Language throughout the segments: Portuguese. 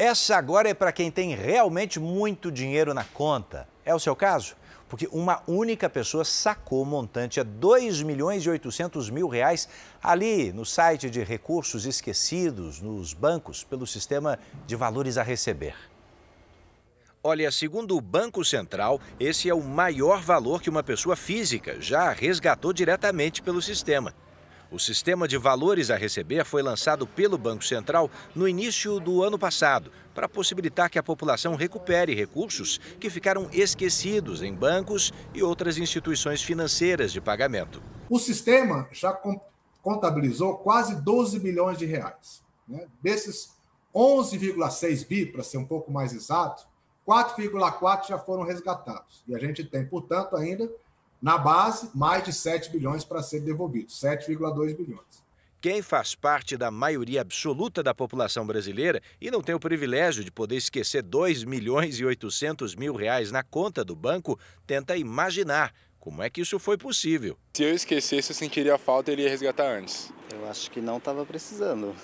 Essa agora é para quem tem realmente muito dinheiro na conta. É o seu caso? Porque uma única pessoa sacou o montante a 2 milhões e 800 mil reais ali no site de recursos esquecidos nos bancos pelo sistema de valores a receber. Olha, segundo o Banco Central, esse é o maior valor que uma pessoa física já resgatou diretamente pelo sistema. O sistema de valores a receber foi lançado pelo Banco Central no início do ano passado, para possibilitar que a população recupere recursos que ficaram esquecidos em bancos e outras instituições financeiras de pagamento. O sistema já contabilizou quase 12 bilhões de reais. Né? Desses 11,6 bi, para ser um pouco mais exato, 4,4 já foram resgatados. E a gente tem, portanto, ainda na base, mais de 7 bilhões para ser devolvidos, 7,2 bilhões. Quem faz parte da maioria absoluta da população brasileira e não tem o privilégio de poder esquecer 2 milhões e 800 mil reais na conta do banco, tenta imaginar como é que isso foi possível? Se eu esquecesse, eu sentiria falta e ele ia resgatar antes. Eu acho que não estava precisando.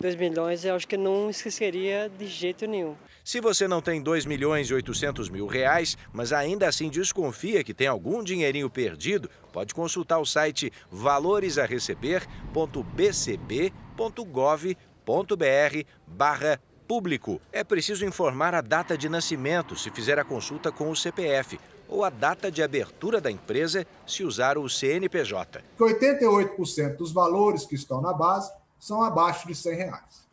2 milhões eu acho que não esqueceria de jeito nenhum. Se você não tem 2 milhões e 800 mil reais, mas ainda assim desconfia que tem algum dinheirinho perdido, pode consultar o site valoresareceber.bcb.gov.br barra público. É preciso informar a data de nascimento se fizer a consulta com o CPF ou a data de abertura da empresa se usar o CNPJ. 88% dos valores que estão na base são abaixo de R$ Reais.